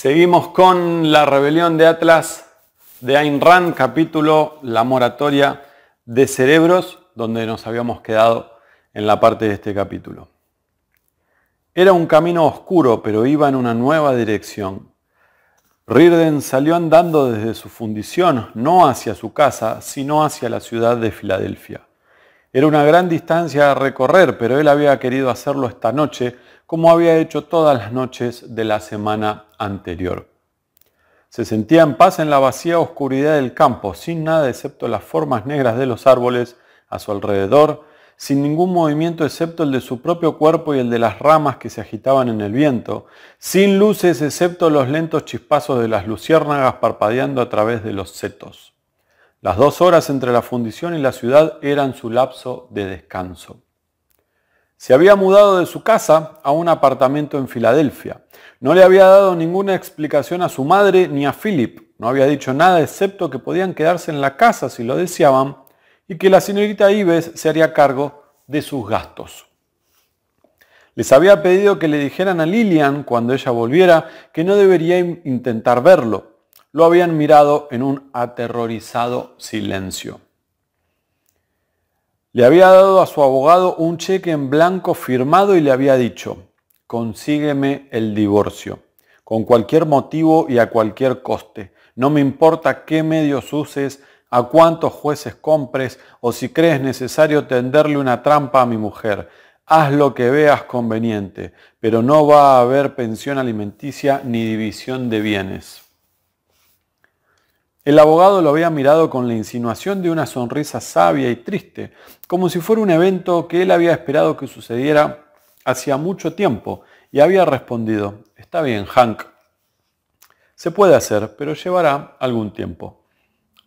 Seguimos con la rebelión de Atlas de Ayn Rand, capítulo La moratoria de cerebros, donde nos habíamos quedado en la parte de este capítulo. Era un camino oscuro, pero iba en una nueva dirección. Rirden salió andando desde su fundición, no hacia su casa, sino hacia la ciudad de Filadelfia. Era una gran distancia a recorrer, pero él había querido hacerlo esta noche como había hecho todas las noches de la semana anterior. Se sentía en paz en la vacía oscuridad del campo, sin nada excepto las formas negras de los árboles a su alrededor, sin ningún movimiento excepto el de su propio cuerpo y el de las ramas que se agitaban en el viento, sin luces excepto los lentos chispazos de las luciérnagas parpadeando a través de los setos. Las dos horas entre la fundición y la ciudad eran su lapso de descanso. Se había mudado de su casa a un apartamento en Filadelfia. No le había dado ninguna explicación a su madre ni a Philip. No había dicho nada excepto que podían quedarse en la casa si lo deseaban y que la señorita Ives se haría cargo de sus gastos. Les había pedido que le dijeran a Lillian cuando ella volviera que no debería intentar verlo. Lo habían mirado en un aterrorizado silencio. Le había dado a su abogado un cheque en blanco firmado y le había dicho, consígueme el divorcio, con cualquier motivo y a cualquier coste. No me importa qué medios uses, a cuántos jueces compres o si crees necesario tenderle una trampa a mi mujer. Haz lo que veas conveniente, pero no va a haber pensión alimenticia ni división de bienes. El abogado lo había mirado con la insinuación de una sonrisa sabia y triste, como si fuera un evento que él había esperado que sucediera hacía mucho tiempo, y había respondido, está bien, Hank, se puede hacer, pero llevará algún tiempo.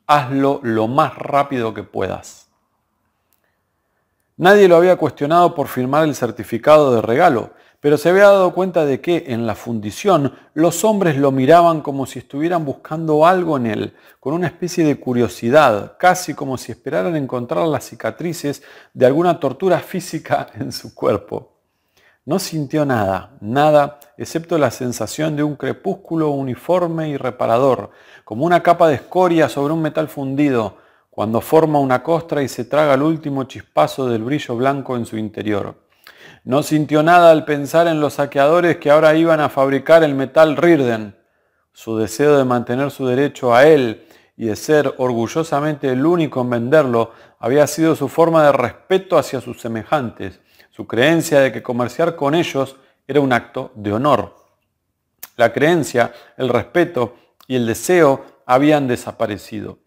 Hazlo lo más rápido que puedas. Nadie lo había cuestionado por firmar el certificado de regalo, pero se había dado cuenta de que en la fundición los hombres lo miraban como si estuvieran buscando algo en él, con una especie de curiosidad, casi como si esperaran encontrar las cicatrices de alguna tortura física en su cuerpo. No sintió nada, nada, excepto la sensación de un crepúsculo uniforme y reparador, como una capa de escoria sobre un metal fundido, cuando forma una costra y se traga el último chispazo del brillo blanco en su interior. No sintió nada al pensar en los saqueadores que ahora iban a fabricar el metal Rirden. Su deseo de mantener su derecho a él y de ser orgullosamente el único en venderlo había sido su forma de respeto hacia sus semejantes, su creencia de que comerciar con ellos era un acto de honor. La creencia, el respeto y el deseo habían desaparecido.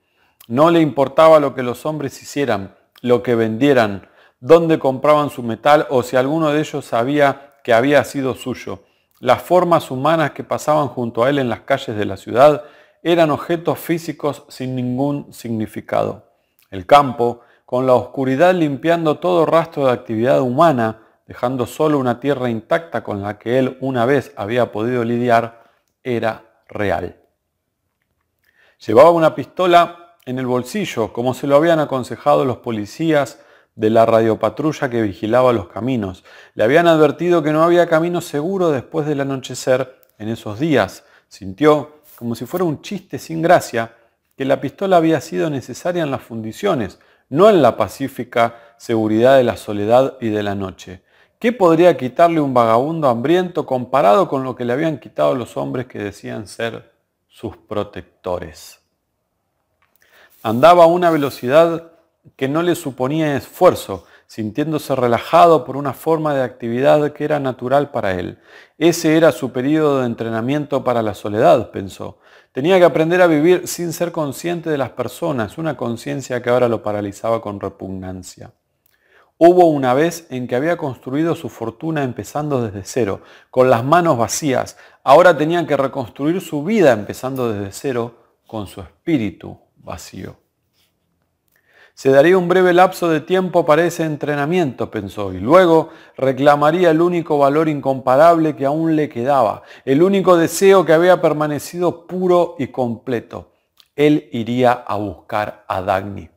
No le importaba lo que los hombres hicieran, lo que vendieran, dónde compraban su metal o si alguno de ellos sabía que había sido suyo. Las formas humanas que pasaban junto a él en las calles de la ciudad eran objetos físicos sin ningún significado. El campo, con la oscuridad limpiando todo rastro de actividad humana, dejando solo una tierra intacta con la que él una vez había podido lidiar, era real. Llevaba una pistola en el bolsillo, como se lo habían aconsejado los policías de la radiopatrulla que vigilaba los caminos. Le habían advertido que no había camino seguro después del anochecer en esos días. Sintió, como si fuera un chiste sin gracia, que la pistola había sido necesaria en las fundiciones, no en la pacífica seguridad de la soledad y de la noche. ¿Qué podría quitarle un vagabundo hambriento comparado con lo que le habían quitado los hombres que decían ser sus protectores? Andaba a una velocidad que no le suponía esfuerzo, sintiéndose relajado por una forma de actividad que era natural para él. Ese era su periodo de entrenamiento para la soledad, pensó. Tenía que aprender a vivir sin ser consciente de las personas, una conciencia que ahora lo paralizaba con repugnancia. Hubo una vez en que había construido su fortuna empezando desde cero, con las manos vacías. Ahora tenía que reconstruir su vida empezando desde cero, con su espíritu vacío. Se daría un breve lapso de tiempo para ese entrenamiento, pensó, y luego reclamaría el único valor incomparable que aún le quedaba, el único deseo que había permanecido puro y completo. Él iría a buscar a Dagny.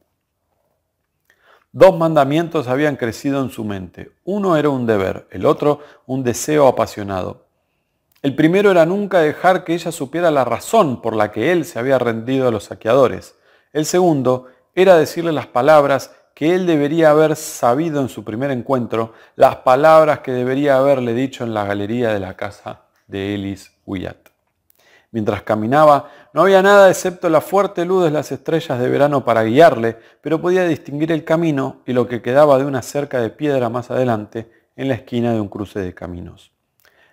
Dos mandamientos habían crecido en su mente. Uno era un deber, el otro un deseo apasionado. El primero era nunca dejar que ella supiera la razón por la que él se había rendido a los saqueadores. El segundo era decirle las palabras que él debería haber sabido en su primer encuentro, las palabras que debería haberle dicho en la galería de la casa de Ellis Wyatt. Mientras caminaba, no había nada excepto la fuerte luz de las estrellas de verano para guiarle, pero podía distinguir el camino y lo que quedaba de una cerca de piedra más adelante en la esquina de un cruce de caminos.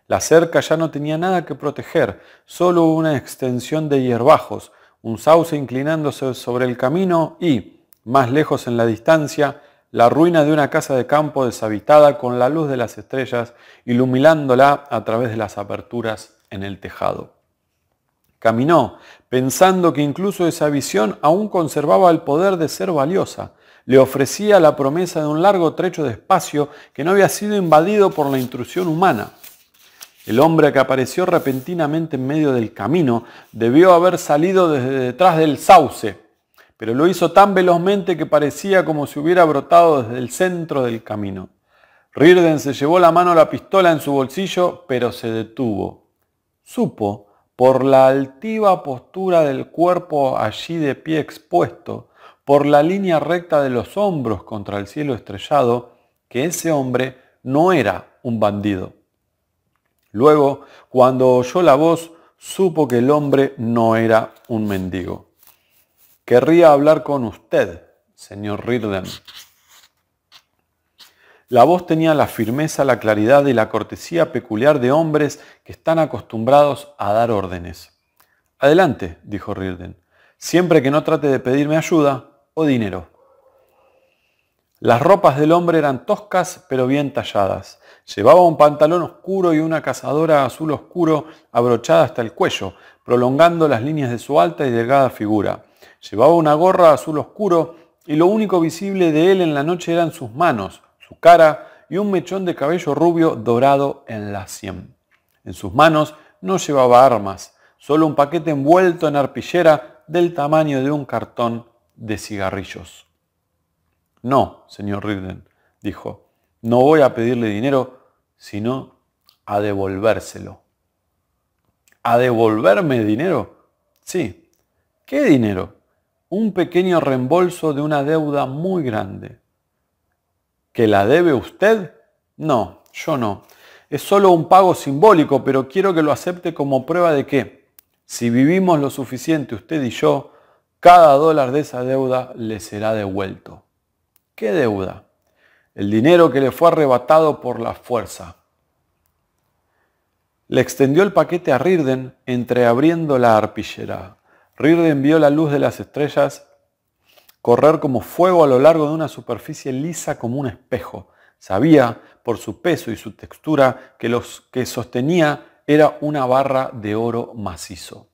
La cerca ya no tenía nada que proteger, solo una extensión de hierbajos, un sauce inclinándose sobre el camino y, más lejos en la distancia, la ruina de una casa de campo deshabitada con la luz de las estrellas iluminándola a través de las aperturas en el tejado. Caminó, pensando que incluso esa visión aún conservaba el poder de ser valiosa. Le ofrecía la promesa de un largo trecho de espacio que no había sido invadido por la intrusión humana. El hombre que apareció repentinamente en medio del camino debió haber salido desde detrás del sauce, pero lo hizo tan velozmente que parecía como si hubiera brotado desde el centro del camino. Rirden se llevó la mano a la pistola en su bolsillo, pero se detuvo. Supo, por la altiva postura del cuerpo allí de pie expuesto, por la línea recta de los hombros contra el cielo estrellado, que ese hombre no era un bandido. Luego, cuando oyó la voz, supo que el hombre no era un mendigo. Querría hablar con usted, señor Rirden. La voz tenía la firmeza, la claridad y la cortesía peculiar de hombres que están acostumbrados a dar órdenes. Adelante, dijo Rirden, siempre que no trate de pedirme ayuda o dinero. Las ropas del hombre eran toscas pero bien talladas. Llevaba un pantalón oscuro y una cazadora azul oscuro abrochada hasta el cuello, prolongando las líneas de su alta y delgada figura. Llevaba una gorra azul oscuro y lo único visible de él en la noche eran sus manos, su cara y un mechón de cabello rubio dorado en la sien. En sus manos no llevaba armas, solo un paquete envuelto en arpillera del tamaño de un cartón de cigarrillos. No, señor Ridden, dijo, no voy a pedirle dinero, sino a devolvérselo. ¿A devolverme dinero? Sí. ¿Qué dinero? Un pequeño reembolso de una deuda muy grande. ¿Que la debe usted? No, yo no. Es solo un pago simbólico, pero quiero que lo acepte como prueba de que, si vivimos lo suficiente usted y yo, cada dólar de esa deuda le será devuelto. ¿Qué deuda? el dinero que le fue arrebatado por la fuerza. Le extendió el paquete a Rirden entreabriendo la arpillera. Rirden vio la luz de las estrellas correr como fuego a lo largo de una superficie lisa como un espejo. Sabía, por su peso y su textura, que los que sostenía era una barra de oro macizo.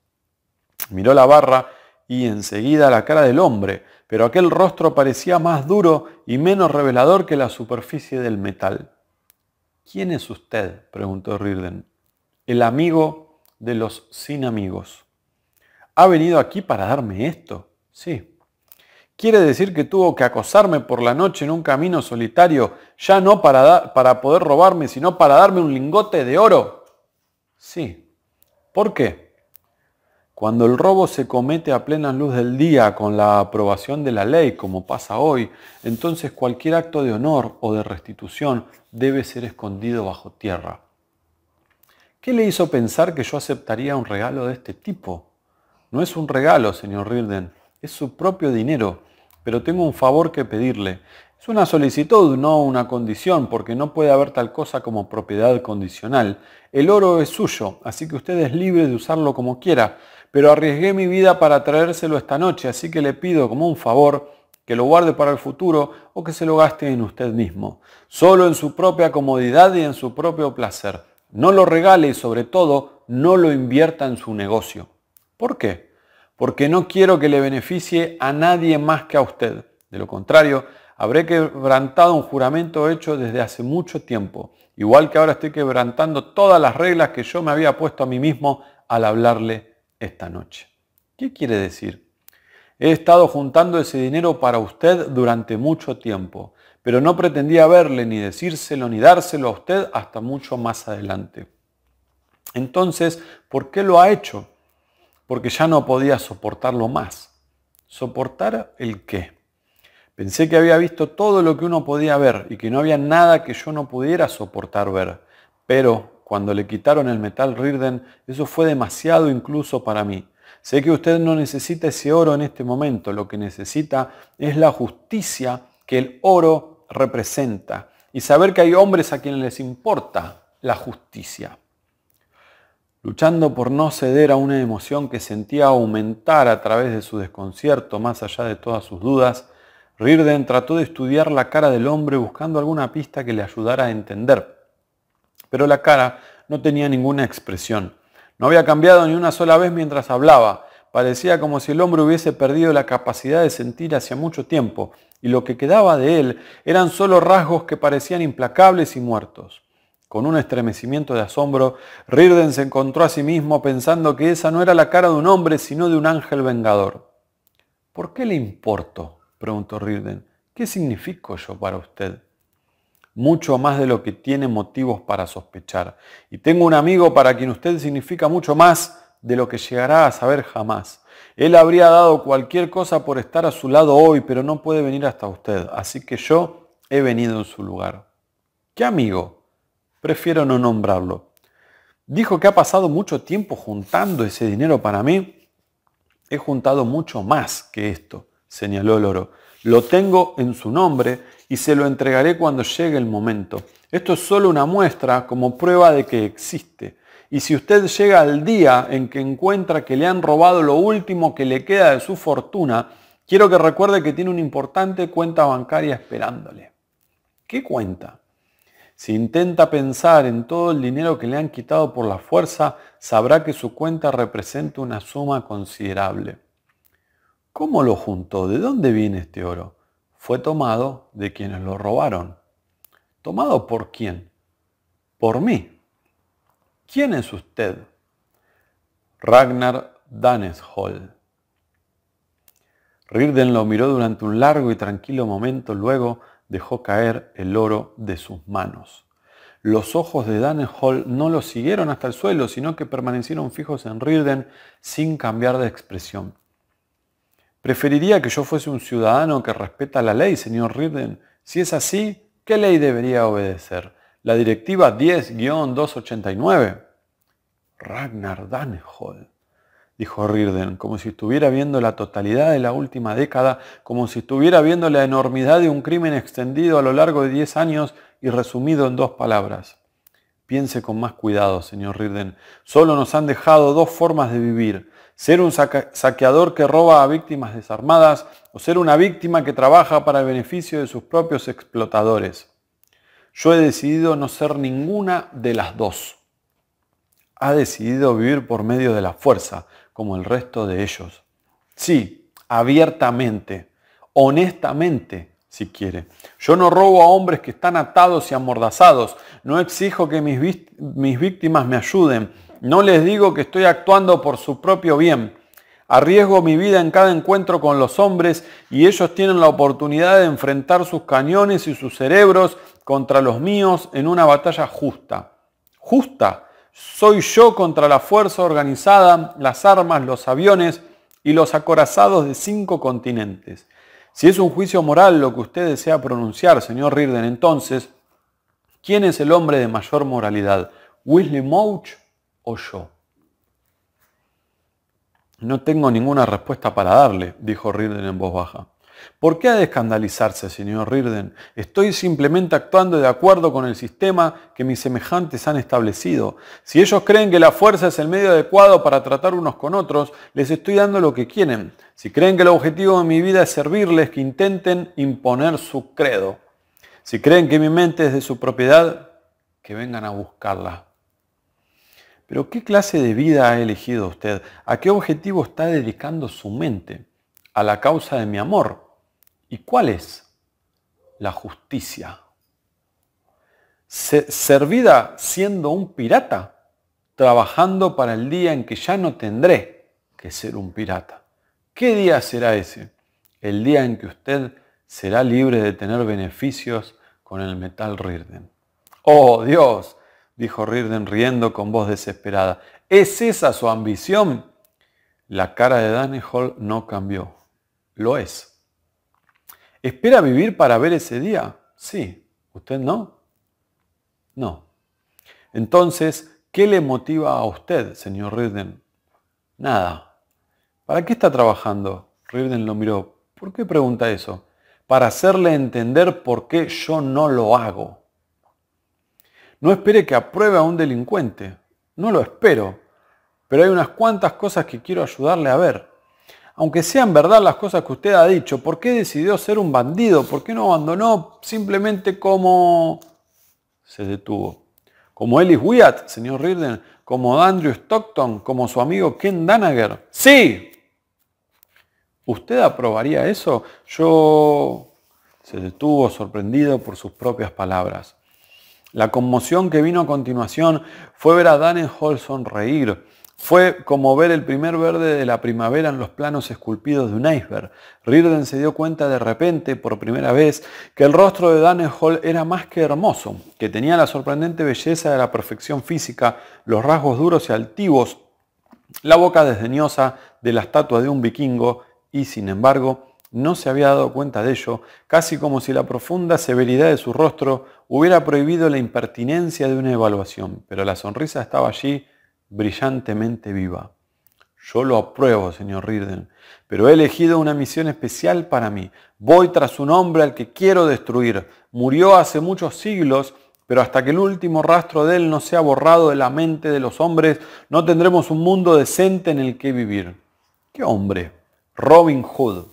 Miró la barra y enseguida la cara del hombre, pero aquel rostro parecía más duro y menos revelador que la superficie del metal. ¿Quién es usted? preguntó Rirden. El amigo de los sin amigos. ¿Ha venido aquí para darme esto? Sí. Quiere decir que tuvo que acosarme por la noche en un camino solitario, ya no para, para poder robarme, sino para darme un lingote de oro. Sí. ¿Por qué? Cuando el robo se comete a plena luz del día con la aprobación de la ley, como pasa hoy, entonces cualquier acto de honor o de restitución debe ser escondido bajo tierra. ¿Qué le hizo pensar que yo aceptaría un regalo de este tipo? No es un regalo, señor Rilden, es su propio dinero, pero tengo un favor que pedirle. Es una solicitud, no una condición, porque no puede haber tal cosa como propiedad condicional. El oro es suyo, así que usted es libre de usarlo como quiera pero arriesgué mi vida para traérselo esta noche, así que le pido como un favor que lo guarde para el futuro o que se lo gaste en usted mismo, solo en su propia comodidad y en su propio placer. No lo regale y sobre todo no lo invierta en su negocio. ¿Por qué? Porque no quiero que le beneficie a nadie más que a usted. De lo contrario, habré quebrantado un juramento hecho desde hace mucho tiempo, igual que ahora estoy quebrantando todas las reglas que yo me había puesto a mí mismo al hablarle esta noche. ¿Qué quiere decir? He estado juntando ese dinero para usted durante mucho tiempo, pero no pretendía verle, ni decírselo, ni dárselo a usted hasta mucho más adelante. Entonces, ¿por qué lo ha hecho? Porque ya no podía soportarlo más. ¿Soportar el qué? Pensé que había visto todo lo que uno podía ver y que no había nada que yo no pudiera soportar ver, pero cuando le quitaron el metal Rirden, eso fue demasiado incluso para mí. Sé que usted no necesita ese oro en este momento, lo que necesita es la justicia que el oro representa y saber que hay hombres a quienes les importa la justicia. Luchando por no ceder a una emoción que sentía aumentar a través de su desconcierto, más allá de todas sus dudas, Rirden trató de estudiar la cara del hombre buscando alguna pista que le ayudara a entender pero la cara no tenía ninguna expresión. No había cambiado ni una sola vez mientras hablaba. Parecía como si el hombre hubiese perdido la capacidad de sentir hacía mucho tiempo, y lo que quedaba de él eran solo rasgos que parecían implacables y muertos. Con un estremecimiento de asombro, Rirden se encontró a sí mismo pensando que esa no era la cara de un hombre, sino de un ángel vengador. ¿Por qué le importo? preguntó Rirden. ¿Qué significo yo para usted? mucho más de lo que tiene motivos para sospechar. Y tengo un amigo para quien usted significa mucho más de lo que llegará a saber jamás. Él habría dado cualquier cosa por estar a su lado hoy, pero no puede venir hasta usted. Así que yo he venido en su lugar. ¿Qué amigo? Prefiero no nombrarlo. Dijo que ha pasado mucho tiempo juntando ese dinero para mí. He juntado mucho más que esto, señaló el oro. Lo tengo en su nombre y se lo entregaré cuando llegue el momento. Esto es solo una muestra como prueba de que existe. Y si usted llega al día en que encuentra que le han robado lo último que le queda de su fortuna, quiero que recuerde que tiene una importante cuenta bancaria esperándole. ¿Qué cuenta? Si intenta pensar en todo el dinero que le han quitado por la fuerza, sabrá que su cuenta representa una suma considerable. ¿Cómo lo juntó? ¿De dónde viene este oro? fue tomado de quienes lo robaron. ¿Tomado por quién? Por mí. ¿Quién es usted? Ragnar Daneshall. Rirden lo miró durante un largo y tranquilo momento, luego dejó caer el oro de sus manos. Los ojos de Daneshall no lo siguieron hasta el suelo, sino que permanecieron fijos en Rirden sin cambiar de expresión. Preferiría que yo fuese un ciudadano que respeta la ley, señor Ridden. Si es así, ¿qué ley debería obedecer? La directiva 10-289. Ragnar Danehol, dijo Rirden, como si estuviera viendo la totalidad de la última década, como si estuviera viendo la enormidad de un crimen extendido a lo largo de 10 años y resumido en dos palabras. Piense con más cuidado, señor Rirden. Solo nos han dejado dos formas de vivir. Ser un saqueador que roba a víctimas desarmadas o ser una víctima que trabaja para el beneficio de sus propios explotadores. Yo he decidido no ser ninguna de las dos. Ha decidido vivir por medio de la fuerza, como el resto de ellos. Sí, abiertamente, honestamente, si quiere. Yo no robo a hombres que están atados y amordazados. No exijo que mis, mis víctimas me ayuden. No les digo que estoy actuando por su propio bien. Arriesgo mi vida en cada encuentro con los hombres y ellos tienen la oportunidad de enfrentar sus cañones y sus cerebros contra los míos en una batalla justa. Justa. Soy yo contra la fuerza organizada, las armas, los aviones y los acorazados de cinco continentes. Si es un juicio moral lo que usted desea pronunciar, señor Rirden, entonces, ¿quién es el hombre de mayor moralidad? Willy Mouch o yo? No tengo ninguna respuesta para darle, dijo Rirden en voz baja. ¿Por qué ha de escandalizarse, señor Rirden? Estoy simplemente actuando de acuerdo con el sistema que mis semejantes han establecido. Si ellos creen que la fuerza es el medio adecuado para tratar unos con otros, les estoy dando lo que quieren. Si creen que el objetivo de mi vida es servirles, que intenten imponer su credo. Si creen que mi mente es de su propiedad, que vengan a buscarla. Pero ¿qué clase de vida ha elegido usted? ¿A qué objetivo está dedicando su mente? A la causa de mi amor, ¿Y cuál es la justicia? servida siendo un pirata, trabajando para el día en que ya no tendré que ser un pirata. ¿Qué día será ese? El día en que usted será libre de tener beneficios con el metal Rirden. ¡Oh Dios! dijo Rirden riendo con voz desesperada. ¿Es esa su ambición? La cara de Hall no cambió. Lo es. ¿Espera vivir para ver ese día? Sí. ¿Usted no? No. Entonces, ¿qué le motiva a usted, señor Ridden? Nada. ¿Para qué está trabajando? Ridden lo miró. ¿Por qué pregunta eso? Para hacerle entender por qué yo no lo hago. No espere que apruebe a un delincuente. No lo espero. Pero hay unas cuantas cosas que quiero ayudarle a ver aunque sean verdad las cosas que usted ha dicho, ¿por qué decidió ser un bandido? ¿Por qué no abandonó simplemente como... se detuvo? Como Ellis Wyatt, señor Reardon, como Andrew Stockton, como su amigo Ken Danager. Sí. ¿Usted aprobaría eso? Yo... se detuvo sorprendido por sus propias palabras. La conmoción que vino a continuación fue ver a Holson sonreír fue como ver el primer verde de la primavera en los planos esculpidos de un iceberg. Rirden se dio cuenta de repente, por primera vez, que el rostro de Hall era más que hermoso, que tenía la sorprendente belleza de la perfección física, los rasgos duros y altivos, la boca desdeñosa de la estatua de un vikingo, y sin embargo, no se había dado cuenta de ello, casi como si la profunda severidad de su rostro hubiera prohibido la impertinencia de una evaluación, pero la sonrisa estaba allí brillantemente viva. Yo lo apruebo, señor Rirden, pero he elegido una misión especial para mí. Voy tras un hombre al que quiero destruir. Murió hace muchos siglos, pero hasta que el último rastro de él no sea borrado de la mente de los hombres, no tendremos un mundo decente en el que vivir. ¿Qué hombre? Robin Hood.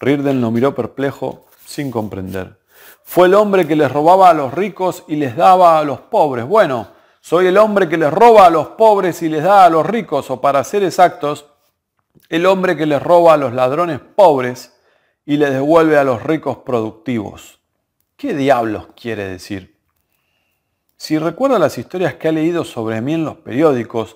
Rirden lo miró perplejo, sin comprender. Fue el hombre que les robaba a los ricos y les daba a los pobres. Bueno, soy el hombre que les roba a los pobres y les da a los ricos, o para ser exactos, el hombre que les roba a los ladrones pobres y les devuelve a los ricos productivos. ¿Qué diablos quiere decir? Si recuerdo las historias que ha leído sobre mí en los periódicos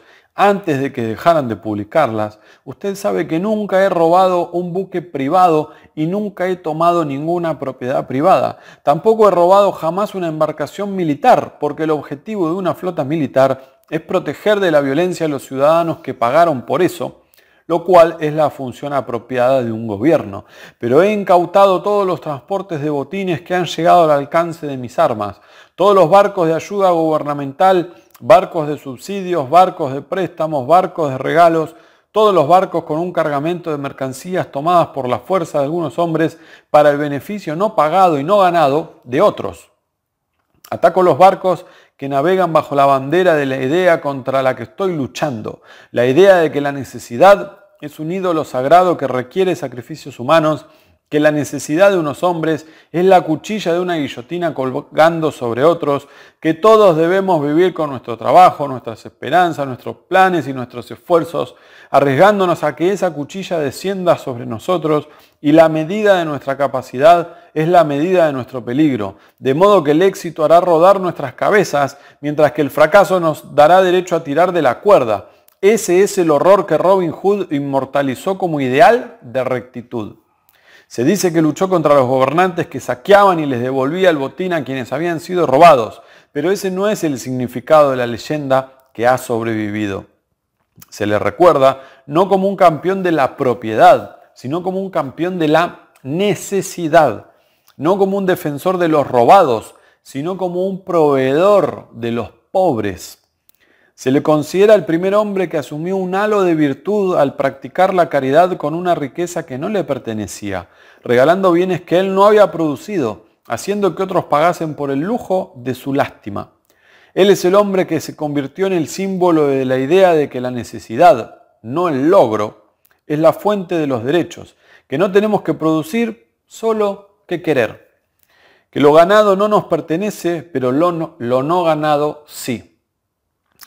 antes de que dejaran de publicarlas, usted sabe que nunca he robado un buque privado y nunca he tomado ninguna propiedad privada. Tampoco he robado jamás una embarcación militar, porque el objetivo de una flota militar es proteger de la violencia a los ciudadanos que pagaron por eso, lo cual es la función apropiada de un gobierno. Pero he incautado todos los transportes de botines que han llegado al alcance de mis armas, todos los barcos de ayuda gubernamental barcos de subsidios, barcos de préstamos, barcos de regalos, todos los barcos con un cargamento de mercancías tomadas por la fuerza de algunos hombres para el beneficio no pagado y no ganado de otros. Ataco los barcos que navegan bajo la bandera de la idea contra la que estoy luchando, la idea de que la necesidad es un ídolo sagrado que requiere sacrificios humanos que la necesidad de unos hombres es la cuchilla de una guillotina colgando sobre otros, que todos debemos vivir con nuestro trabajo, nuestras esperanzas, nuestros planes y nuestros esfuerzos, arriesgándonos a que esa cuchilla descienda sobre nosotros y la medida de nuestra capacidad es la medida de nuestro peligro, de modo que el éxito hará rodar nuestras cabezas, mientras que el fracaso nos dará derecho a tirar de la cuerda. Ese es el horror que Robin Hood inmortalizó como ideal de rectitud. Se dice que luchó contra los gobernantes que saqueaban y les devolvía el botín a quienes habían sido robados, pero ese no es el significado de la leyenda que ha sobrevivido. Se le recuerda no como un campeón de la propiedad, sino como un campeón de la necesidad, no como un defensor de los robados, sino como un proveedor de los pobres. Se le considera el primer hombre que asumió un halo de virtud al practicar la caridad con una riqueza que no le pertenecía, regalando bienes que él no había producido, haciendo que otros pagasen por el lujo de su lástima. Él es el hombre que se convirtió en el símbolo de la idea de que la necesidad, no el logro, es la fuente de los derechos, que no tenemos que producir, solo que querer. Que lo ganado no nos pertenece, pero lo no, ganado sí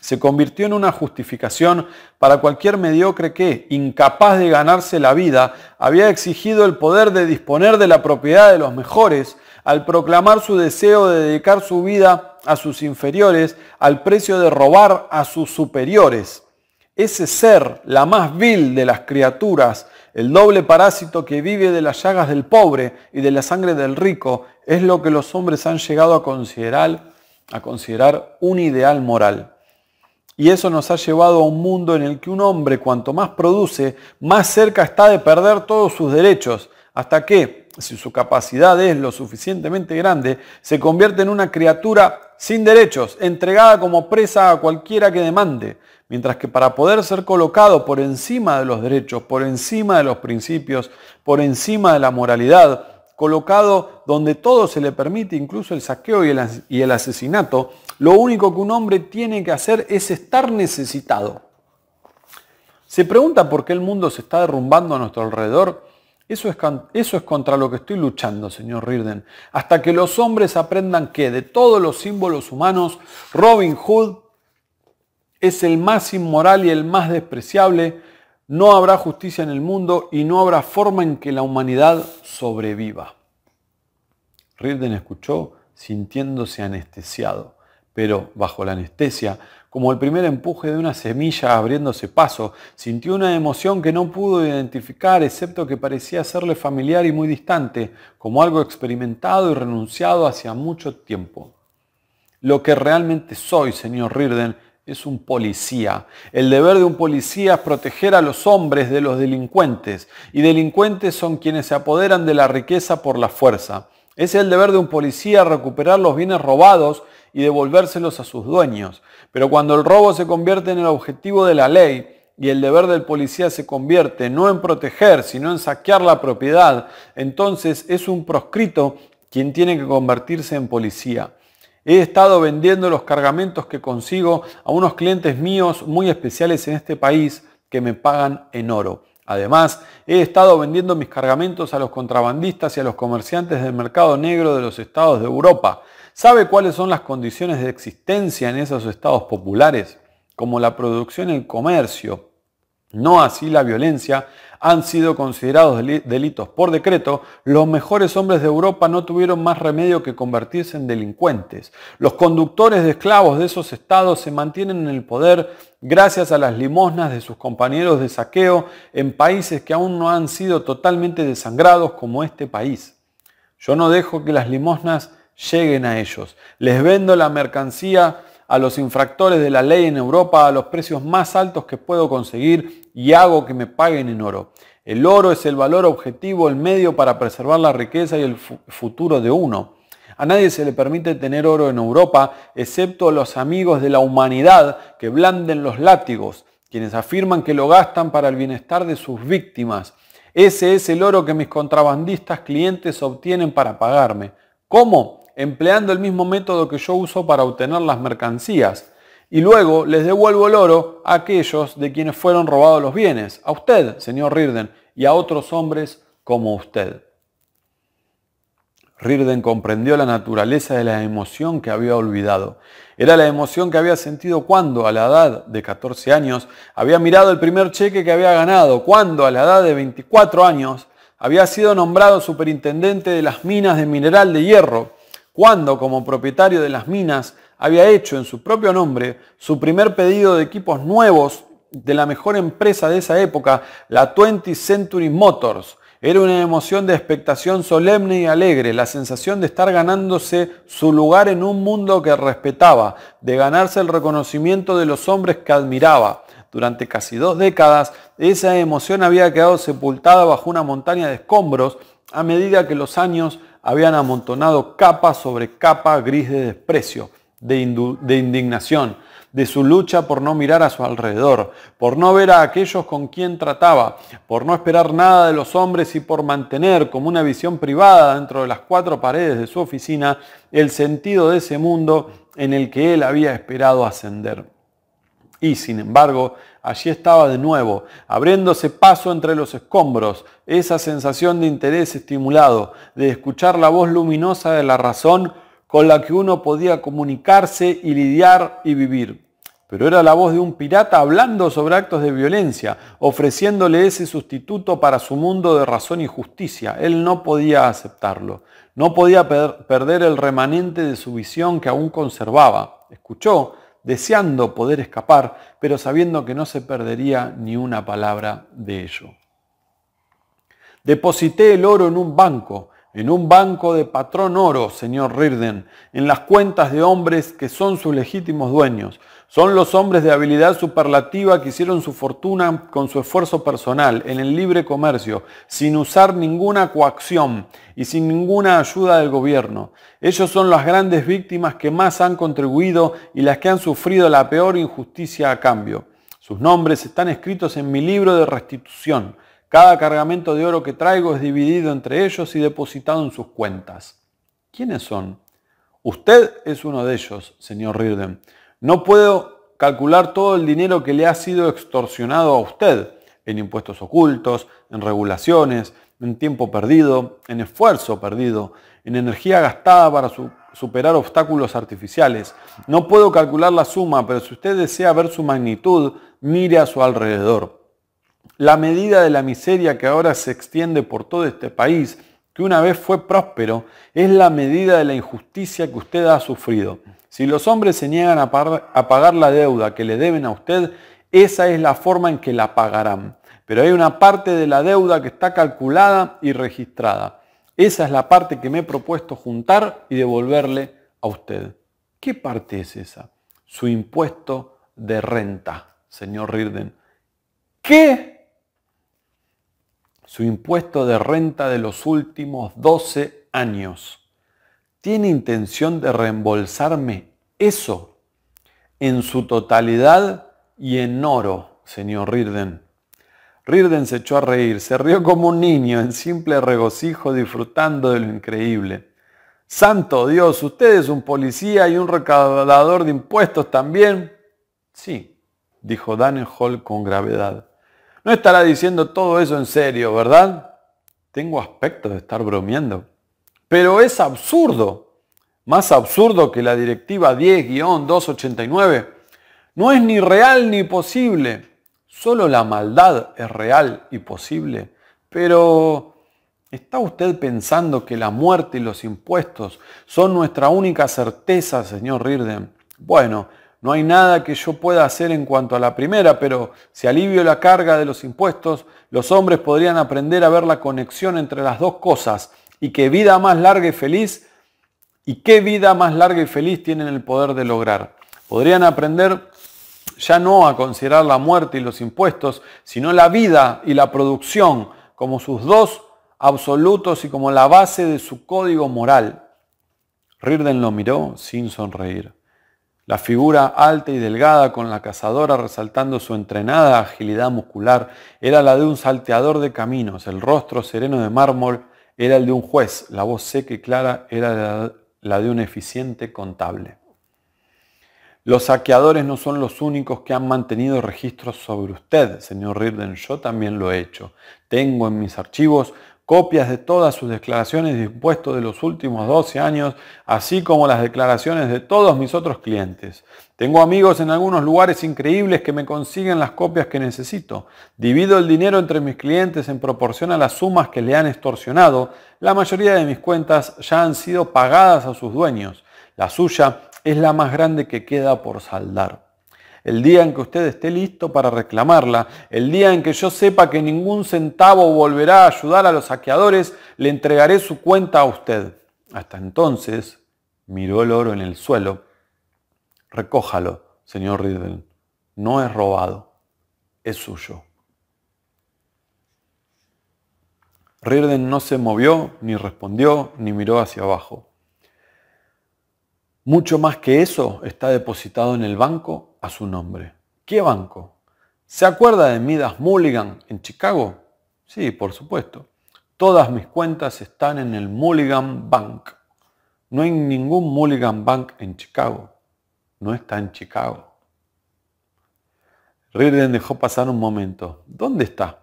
se convirtió en una justificación para cualquier mediocre que, incapaz de ganarse la vida, había exigido el poder de disponer de la propiedad de los mejores, al proclamar su deseo de dedicar su vida a sus inferiores al precio de robar a sus superiores. Ese ser, la más vil de las criaturas, el doble parásito que vive de las llagas del pobre y de la sangre del rico, es lo que los hombres han llegado a considerar, a considerar un ideal moral. Y eso nos ha llevado a un mundo en el que un hombre cuanto más produce, más cerca está de perder todos sus derechos, hasta que, si su capacidad es lo suficientemente grande, se convierte en una criatura sin derechos, entregada como presa a cualquiera que demande, mientras que para poder ser colocado por encima de los derechos, por encima de los principios, por encima de la moralidad, colocado donde todo se le permite, incluso el saqueo y el, asesinato, lo único que un hombre tiene que hacer es estar necesitado. ¿Se pregunta por qué el mundo se está derrumbando a nuestro alrededor? Eso es, eso es, contra lo que estoy luchando, señor Rirden. Hasta que los hombres aprendan que de todos los símbolos humanos, Robin Hood es el más inmoral y el más despreciable no habrá justicia en el mundo y no habrá forma en que la humanidad sobreviva. Rilden escuchó sintiéndose anestesiado, pero bajo la anestesia, como el primer empuje de una semilla abriéndose paso, sintió una emoción que no pudo identificar, excepto que parecía serle familiar y muy distante, como algo experimentado y renunciado hacia mucho tiempo. Lo que realmente soy, señor Rirden, es un policía. El deber de un policía es proteger a los hombres de los delincuentes, y delincuentes son quienes se apoderan de la riqueza por la fuerza. Es el deber de un policía recuperar los bienes robados y devolvérselos a sus dueños. Pero cuando el robo se convierte en el objetivo de la ley y el deber del policía se convierte no en proteger, sino en saquear la propiedad, entonces es un proscrito quien tiene que convertirse en policía. He estado vendiendo los cargamentos que consigo a unos clientes míos muy especiales en este país que me pagan en oro. Además, he estado vendiendo mis cargamentos a los contrabandistas y a los comerciantes del mercado negro de los estados de Europa. ¿Sabe cuáles son las condiciones de existencia en esos estados populares? Como la producción y el comercio, no así la violencia, han sido considerados delitos por decreto, los mejores hombres de Europa no tuvieron más remedio que convertirse en delincuentes. Los conductores de esclavos de esos estados se mantienen en el poder gracias a las limosnas de sus compañeros de saqueo en países que aún no han sido totalmente desangrados como este país. Yo no dejo que las limosnas lleguen a ellos. Les vendo la mercancía a los infractores de la ley en Europa a los precios más altos que puedo conseguir y hago que me paguen en oro. El oro es el valor objetivo, el medio para preservar la riqueza y el futuro de uno. A nadie se le permite tener oro en Europa, excepto los amigos de la humanidad que blanden los látigos, quienes afirman que lo gastan para el bienestar de sus víctimas. Ese es el oro que mis contrabandistas clientes obtienen para pagarme. ¿Cómo? empleando el mismo método que yo uso para obtener las mercancías. Y luego les devuelvo el oro a aquellos de quienes fueron robados los bienes, a usted, señor Rirden, y a otros hombres como usted. Rirden comprendió la naturaleza de la emoción que había olvidado. Era la emoción que había sentido cuando, a la edad de 14 años, había mirado el primer cheque que había ganado, cuando, a la edad de 24 años, había sido nombrado superintendente de las minas de mineral de hierro, cuando como propietario de las minas había hecho en su propio nombre su primer pedido de equipos nuevos de la mejor empresa de esa época, la 20 Century Motors. Era una emoción de expectación solemne y alegre, la sensación de estar ganándose su lugar en un mundo que respetaba, de ganarse el reconocimiento de los hombres que admiraba. Durante casi dos décadas, esa emoción había quedado sepultada bajo una montaña de escombros a medida que los años habían amontonado capa sobre capa gris de desprecio, de, de indignación, de su lucha por no mirar a su alrededor, por no ver a aquellos con quien trataba, por no esperar nada de los hombres y por mantener como una visión privada dentro de las cuatro paredes de su oficina el sentido de ese mundo en el que él había esperado ascender. Y sin embargo, allí estaba de nuevo, abriéndose paso entre los escombros, esa sensación de interés estimulado, de escuchar la voz luminosa de la razón con la que uno podía comunicarse y lidiar y vivir. Pero era la voz de un pirata hablando sobre actos de violencia, ofreciéndole ese sustituto para su mundo de razón y justicia. Él no podía aceptarlo, no podía perder el remanente de su visión que aún conservaba. Escuchó deseando poder escapar, pero sabiendo que no se perdería ni una palabra de ello. Deposité el oro en un banco en un banco de patrón oro, señor Rirden, en las cuentas de hombres que son sus legítimos dueños. Son los hombres de habilidad superlativa que hicieron su fortuna con su esfuerzo personal, en el libre comercio, sin usar ninguna coacción y sin ninguna ayuda del gobierno. Ellos son las grandes víctimas que más han contribuido y las que han sufrido la peor injusticia a cambio. Sus nombres están escritos en mi libro de restitución. Cada cargamento de oro que traigo es dividido entre ellos y depositado en sus cuentas. ¿Quiénes son? Usted es uno de ellos, señor Rirden. No puedo calcular todo el dinero que le ha sido extorsionado a usted en impuestos ocultos, en regulaciones, en tiempo perdido, en esfuerzo perdido, en energía gastada para superar obstáculos artificiales. No puedo calcular la suma, pero si usted desea ver su magnitud, mire a su alrededor la medida de la miseria que ahora se extiende por todo este país, que una vez fue próspero, es la medida de la injusticia que usted ha sufrido. Si los hombres se niegan a pagar, la deuda que le deben a usted, esa es la forma en que la pagarán. Pero hay una parte de la deuda que está calculada y registrada. Esa es la parte que me he propuesto juntar y devolverle a usted. ¿Qué parte es esa? Su impuesto de renta, señor Rirden. ¿Qué? su impuesto de renta de los últimos 12 años. ¿Tiene intención de reembolsarme eso en su totalidad y en oro, señor Rirden? Rirden se echó a reír, se rió como un niño en simple regocijo disfrutando de lo increíble. Santo Dios, usted es un policía y un recaudador de impuestos también. Sí, dijo Hall con gravedad. No estará diciendo todo eso en serio, ¿verdad? Tengo aspecto de estar bromeando. Pero es absurdo, más absurdo que la directiva 10-289. No es ni real ni posible. Solo la maldad es real y posible. Pero, ¿está usted pensando que la muerte y los impuestos son nuestra única certeza, señor Rirden? Bueno, no hay nada que yo pueda hacer en cuanto a la primera, pero si alivio la carga de los impuestos, los hombres podrían aprender a ver la conexión entre las dos cosas y que vida más larga y feliz y qué vida más larga y feliz tienen el poder de lograr. Podrían aprender ya no a considerar la muerte y los impuestos, sino la vida y la producción como sus dos absolutos y como la base de su código moral. Rirden lo miró sin sonreír. La figura alta y delgada con la cazadora resaltando su entrenada agilidad muscular era la de un salteador de caminos, el rostro sereno de mármol era el de un juez, la voz seca y clara era la de un eficiente contable. Los saqueadores no son los únicos que han mantenido registros sobre usted, señor Rirden. Yo también lo he hecho. Tengo en mis archivos copias de todas sus declaraciones de impuestos de los últimos 12 años, así como las declaraciones de todos mis otros clientes. Tengo amigos en algunos lugares increíbles que me consiguen las copias que necesito. Divido el dinero entre mis clientes en proporción a las sumas que le han extorsionado. La mayoría de mis cuentas ya han sido pagadas a sus dueños. La suya es la más grande que queda por saldar el día en que usted esté listo para reclamarla, el día en que yo sepa que ningún centavo volverá a ayudar a los saqueadores, le entregaré su cuenta a usted. Hasta entonces, miró el oro en el suelo. Recójalo, señor Rirden. No es robado, es suyo. Rirden no se movió, ni respondió, ni miró hacia abajo. Mucho más que eso está depositado en el banco a su nombre. ¿Qué banco? ¿Se acuerda de Midas Mulligan en Chicago? Sí, por supuesto. Todas mis cuentas están en el Mulligan Bank. No hay ningún Mulligan Bank en Chicago. No está en Chicago. Rirden dejó pasar un momento. ¿Dónde está?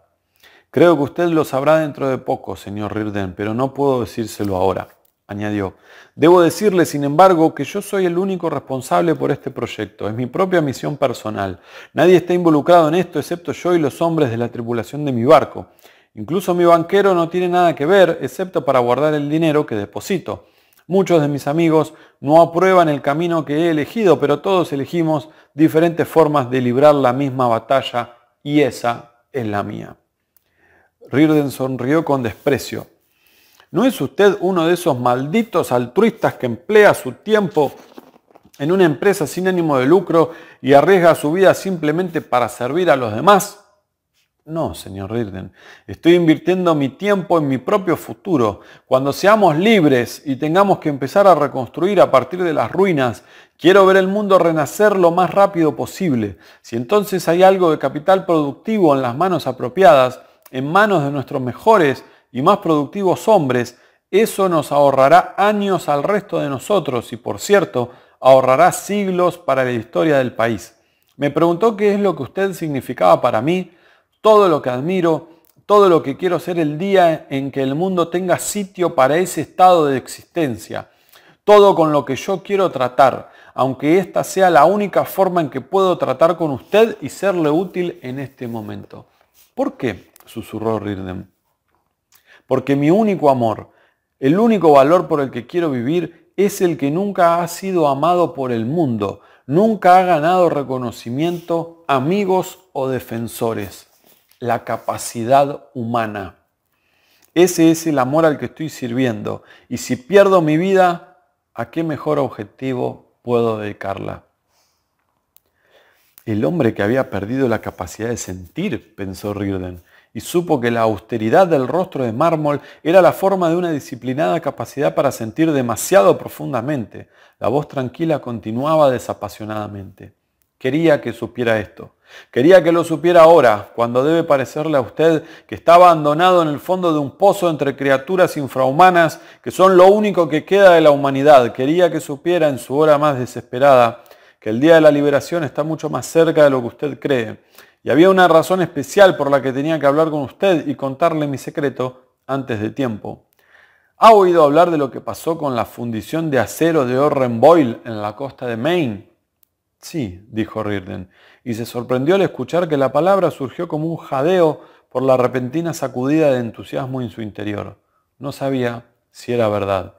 Creo que usted lo sabrá dentro de poco, señor Rirden, pero no puedo decírselo ahora añadió. Debo decirle, sin embargo, que yo soy el único responsable por este proyecto. Es mi propia misión personal. Nadie está involucrado en esto excepto yo y los hombres de la tripulación de mi barco. Incluso mi banquero no tiene nada que ver excepto para guardar el dinero que deposito. Muchos de mis amigos no aprueban el camino que he elegido, pero todos elegimos diferentes formas de librar la misma batalla y esa es la mía. Rirden sonrió con desprecio. ¿No es usted uno de esos malditos altruistas que emplea su tiempo en una empresa sin ánimo de lucro y arriesga su vida simplemente para servir a los demás? No, señor Rirden, estoy invirtiendo mi tiempo en mi propio futuro. Cuando seamos libres y tengamos que empezar a reconstruir a partir de las ruinas, quiero ver el mundo renacer lo más rápido posible. Si entonces hay algo de capital productivo en las manos apropiadas, en manos de nuestros mejores y más productivos hombres, eso nos ahorrará años al resto de nosotros y, por cierto, ahorrará siglos para la historia del país. Me preguntó qué es lo que usted significaba para mí, todo lo que admiro, todo lo que quiero ser el día en que el mundo tenga sitio para ese estado de existencia, todo con lo que yo quiero tratar, aunque esta sea la única forma en que puedo tratar con usted y serle útil en este momento. ¿Por qué? susurró Rirden porque mi único amor, el único valor por el que quiero vivir es el que nunca ha sido amado por el mundo, nunca ha ganado reconocimiento, amigos o defensores, la capacidad humana. Ese es el amor al que estoy sirviendo. Y si pierdo mi vida, ¿a qué mejor objetivo puedo dedicarla? El hombre que había perdido la capacidad de sentir, pensó Riordan, y supo que la austeridad del rostro de mármol era la forma de una disciplinada capacidad para sentir demasiado profundamente. La voz tranquila continuaba desapasionadamente. Quería que supiera esto. Quería que lo supiera ahora, cuando debe parecerle a usted que está abandonado en el fondo de un pozo entre criaturas infrahumanas que son lo único que queda de la humanidad. Quería que supiera en su hora más desesperada que el día de la liberación está mucho más cerca de lo que usted cree y había una razón especial por la que tenía que hablar con usted y contarle mi secreto antes de tiempo. ¿Ha oído hablar de lo que pasó con la fundición de acero de Orren Boyle en la costa de Maine? Sí, dijo Rirden, y se sorprendió al escuchar que la palabra surgió como un jadeo por la repentina sacudida de entusiasmo en su interior. No sabía si era verdad.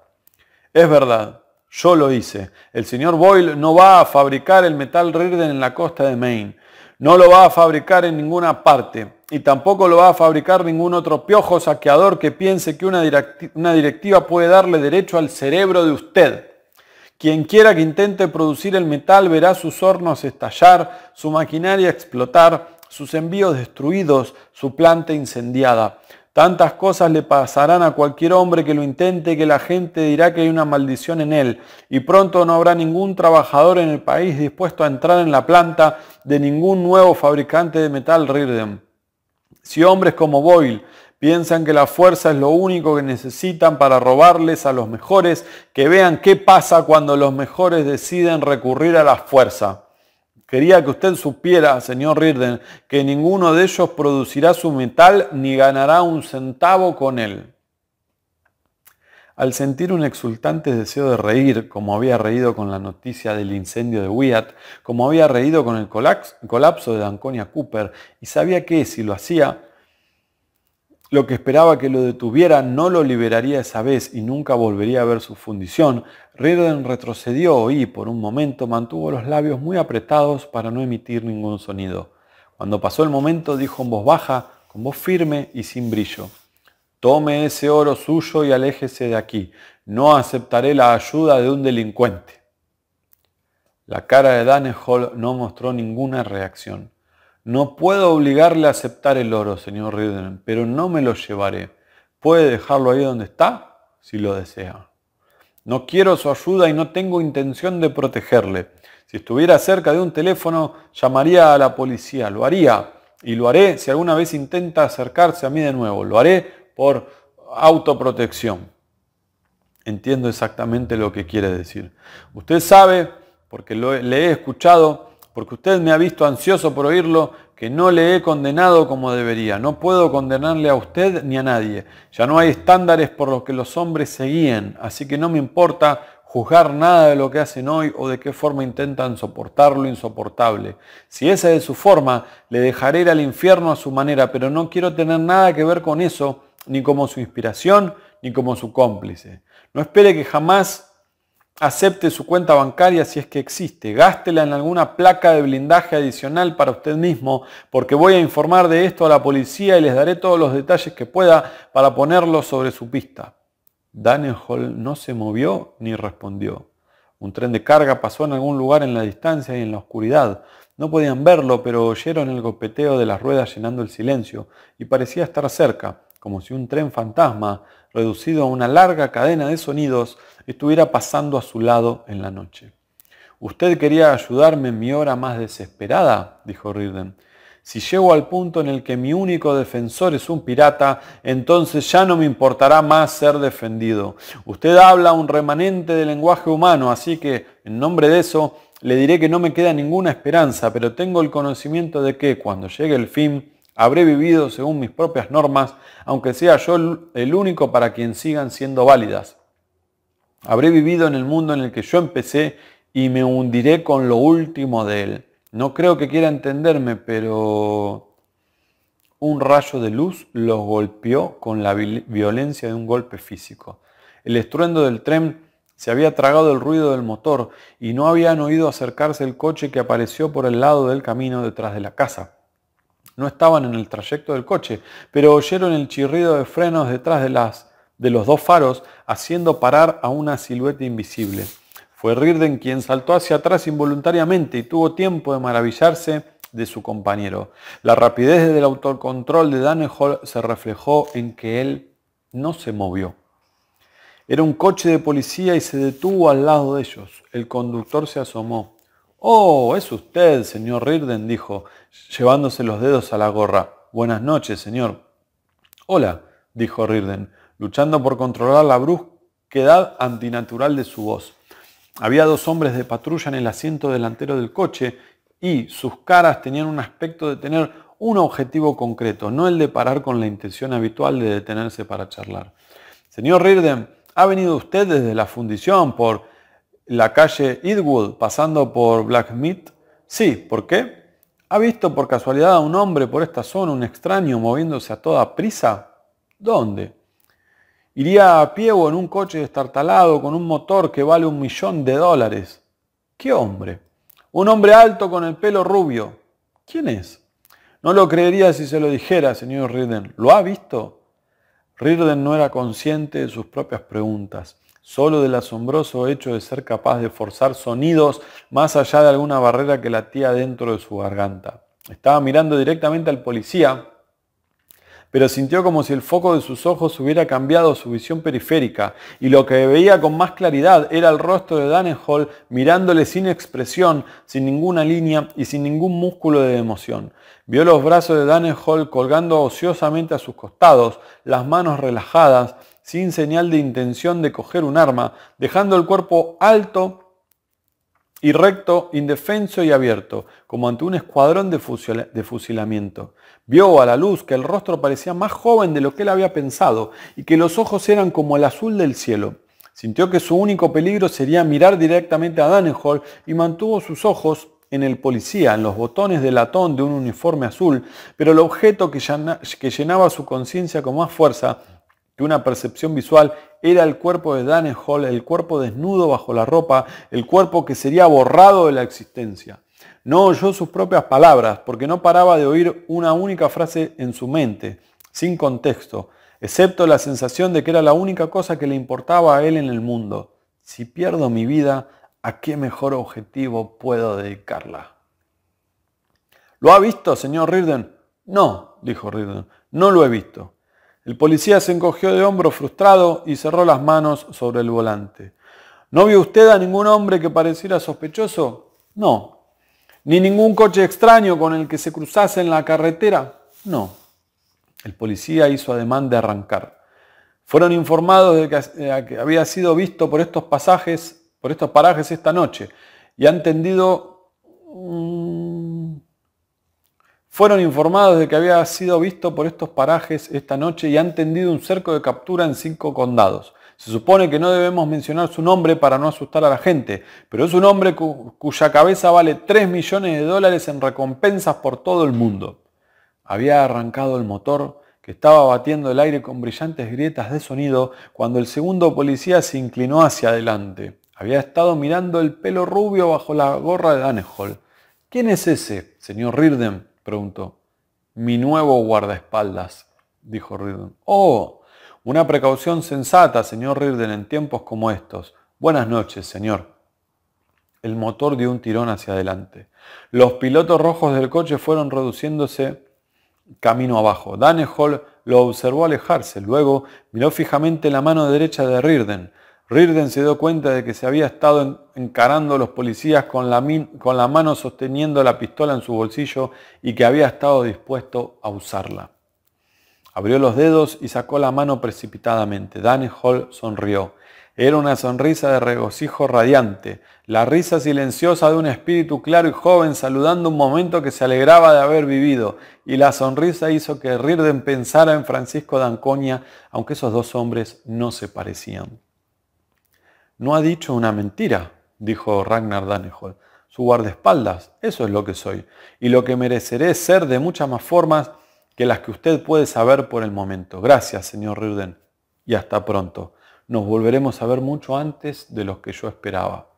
Es verdad, yo lo hice. El señor Boyle no va a fabricar el metal Rirden en la costa de Maine. No lo va a fabricar en ninguna parte y tampoco lo va a fabricar ningún otro piojo saqueador que piense que una, una directiva puede darle derecho al cerebro de usted. Quien quiera que intente producir el metal verá sus hornos estallar, su maquinaria explotar, sus envíos destruidos, su planta incendiada. Tantas cosas le pasarán a cualquier hombre que lo intente que la gente dirá que hay una maldición en él y pronto no habrá ningún trabajador en el país dispuesto a entrar en la planta de ningún nuevo fabricante de metal Rirden. Si hombres como Boyle piensan que la fuerza es lo único que necesitan para robarles a los mejores, que vean qué pasa cuando los mejores deciden recurrir a la fuerza. Quería que usted supiera, señor Rirden, que ninguno de ellos producirá su metal ni ganará un centavo con él. Al sentir un exultante deseo de reír, como había reído con la noticia del incendio de Wyatt, como había reído con el colapso de Danconia Cooper, y sabía que si lo hacía, lo que esperaba que lo detuviera no lo liberaría esa vez y nunca volvería a ver su fundición, Reardon retrocedió y, por un momento, mantuvo los labios muy apretados para no emitir ningún sonido. Cuando pasó el momento, dijo en voz baja, con voz firme y sin brillo, Tome ese oro suyo y aléjese de aquí. No aceptaré la ayuda de un delincuente. La cara de Hall no mostró ninguna reacción. No puedo obligarle a aceptar el oro, señor Riden, pero no me lo llevaré. Puede dejarlo ahí donde está si lo desea. No quiero su ayuda y no tengo intención de protegerle. Si estuviera cerca de un teléfono, llamaría a la policía. Lo haría y lo haré si alguna vez intenta acercarse a mí de nuevo. Lo haré por autoprotección. Entiendo exactamente lo que quiere decir. Usted sabe, porque le he escuchado, porque usted me ha visto ansioso por oírlo que no le he condenado como debería. No puedo condenarle a usted ni a nadie. Ya no hay estándares por los que los hombres se guíen, así que no me importa juzgar nada de lo que hacen hoy o de qué forma intentan soportar lo insoportable. Si esa es su forma, le dejaré ir al infierno a su manera, pero no quiero tener nada que ver con eso, ni como su inspiración, ni como su cómplice. No espere que jamás acepte su cuenta bancaria si es que existe, gástela en alguna placa de blindaje adicional para usted mismo, porque voy a informar de esto a la policía y les daré todos los detalles que pueda para ponerlo sobre su pista. Daniel no se movió ni respondió. Un tren de carga pasó en algún lugar en la distancia y en la oscuridad. No podían verlo, pero oyeron el golpeteo de las ruedas llenando el silencio, y parecía estar cerca, como si un tren fantasma reducido a una larga cadena de sonidos, estuviera pasando a su lado en la noche. Usted quería ayudarme en mi hora más desesperada, dijo Riden. Si llego al punto en el que mi único defensor es un pirata, entonces ya no me importará más ser defendido. Usted habla un remanente de lenguaje humano, así que, en nombre de eso, le diré que no me queda ninguna esperanza, pero tengo el conocimiento de que, cuando llegue el fin, Habré vivido según mis propias normas, aunque sea yo el único para quien sigan siendo válidas. Habré vivido en el mundo en el que yo empecé y me hundiré con lo último de él. No creo que quiera entenderme, pero un rayo de luz los golpeó con la violencia de un golpe físico. El estruendo del tren se había tragado el ruido del motor y no habían oído acercarse el coche que apareció por el lado del camino detrás de la casa. No estaban en el trayecto del coche, pero oyeron el chirrido de frenos detrás de, las, de los dos faros, haciendo parar a una silueta invisible. Fue Rirden quien saltó hacia atrás involuntariamente y tuvo tiempo de maravillarse de su compañero. La rapidez del autocontrol de Hall se reflejó en que él no se movió. Era un coche de policía y se detuvo al lado de ellos. El conductor se asomó. Oh, es usted, señor Rirden, dijo, llevándose los dedos a la gorra. Buenas noches, señor. Hola, dijo Rirden, luchando por controlar la brusquedad antinatural de su voz. Había dos hombres de patrulla en el asiento delantero del coche y sus caras tenían un aspecto de tener un objetivo concreto, no el de parar con la intención habitual de detenerse para charlar. Señor Rirden, ha venido usted desde la fundición por la calle Edgewood, pasando por Blacksmith? Sí, ¿por qué? ¿Ha visto por casualidad a un hombre por esta zona, un extraño, moviéndose a toda prisa? ¿Dónde? ¿Iría a pie o en un coche destartalado con un motor que vale un millón de dólares? ¿Qué hombre? Un hombre alto con el pelo rubio. ¿Quién es? No lo creería si se lo dijera, señor Riden. ¿Lo ha visto? Riden no era consciente de sus propias preguntas solo del asombroso hecho de ser capaz de forzar sonidos más allá de alguna barrera que latía dentro de su garganta. Estaba mirando directamente al policía, pero sintió como si el foco de sus ojos hubiera cambiado su visión periférica, y lo que veía con más claridad era el rostro de Hall mirándole sin expresión, sin ninguna línea y sin ningún músculo de emoción. Vio los brazos de Hall colgando ociosamente a sus costados, las manos relajadas, sin señal de intención de coger un arma, dejando el cuerpo alto y recto, indefenso y abierto, como ante un escuadrón de, fusilamiento. Vio a la luz que el rostro parecía más joven de lo que él había pensado y que los ojos eran como el azul del cielo. Sintió que su único peligro sería mirar directamente a Hall y mantuvo sus ojos en el policía, en los botones de latón de un uniforme azul, pero el objeto que, llenaba su conciencia con más fuerza una percepción visual era el cuerpo de hall el cuerpo desnudo bajo la ropa, el cuerpo que sería borrado de la existencia. No oyó sus propias palabras, porque no paraba de oír una única frase en su mente, sin contexto, excepto la sensación de que era la única cosa que le importaba a él en el mundo. Si pierdo mi vida, ¿a qué mejor objetivo puedo dedicarla? ¿Lo ha visto, señor Riden? No, dijo Riden, no lo he visto. El policía se encogió de hombro frustrado y cerró las manos sobre el volante. ¿No vio usted a ningún hombre que pareciera sospechoso? No. ¿Ni ningún coche extraño con el que se cruzase en la carretera? No. El policía hizo ademán de arrancar. Fueron informados de que eh, había sido visto por estos pasajes, por estos parajes esta noche, y han tendido un fueron informados de que había sido visto por estos parajes esta noche y han tendido un cerco de captura en cinco condados. Se supone que no debemos mencionar su nombre para no asustar a la gente, pero es un hombre cuya cabeza vale 3 millones de dólares en recompensas por todo el mundo. Había arrancado el motor, que estaba batiendo el aire con brillantes grietas de sonido, cuando el segundo policía se inclinó hacia adelante. Había estado mirando el pelo rubio bajo la gorra de hall ¿Quién es ese, señor Rirden? preguntó. Mi nuevo guardaespaldas, dijo Rirden Oh, una precaución sensata, señor Rirden en tiempos como estos. Buenas noches, señor. El motor dio un tirón hacia adelante. Los pilotos rojos del coche fueron reduciéndose camino abajo. hall lo observó alejarse. Luego miró fijamente la mano derecha de Rirden Rirden se dio cuenta de que se había estado encarando a los policías con la, con la mano sosteniendo la pistola en su bolsillo y que había estado dispuesto a usarla. Abrió los dedos y sacó la mano precipitadamente. Danny Hall sonrió. Era una sonrisa de regocijo radiante, la risa silenciosa de un espíritu claro y joven saludando un momento que se alegraba de haber vivido, y la sonrisa hizo que Rirden pensara en Francisco Dancoña, aunque esos dos hombres no se parecían. No ha dicho una mentira, dijo Ragnar Danejol. Su guardaespaldas, eso es lo que soy, y lo que mereceré ser de muchas más formas que las que usted puede saber por el momento. Gracias, señor Ruden, y hasta pronto. Nos volveremos a ver mucho antes de lo que yo esperaba.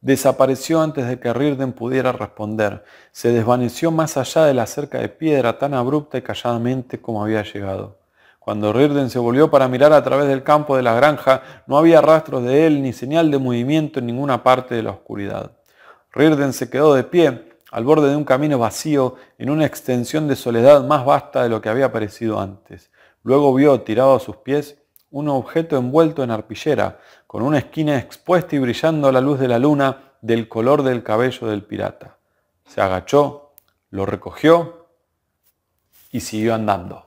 Desapareció antes de que Rirden pudiera responder. Se desvaneció más allá de la cerca de piedra tan abrupta y calladamente como había llegado. Cuando Rirden se volvió para mirar a través del campo de la granja, no había rastros de él ni señal de movimiento en ninguna parte de la oscuridad. Rirden se quedó de pie, al borde de un camino vacío, en una extensión de soledad más vasta de lo que había parecido antes. Luego vio, tirado a sus pies, un objeto envuelto en arpillera, con una esquina expuesta y brillando a la luz de la luna del color del cabello del pirata. Se agachó, lo recogió y siguió andando.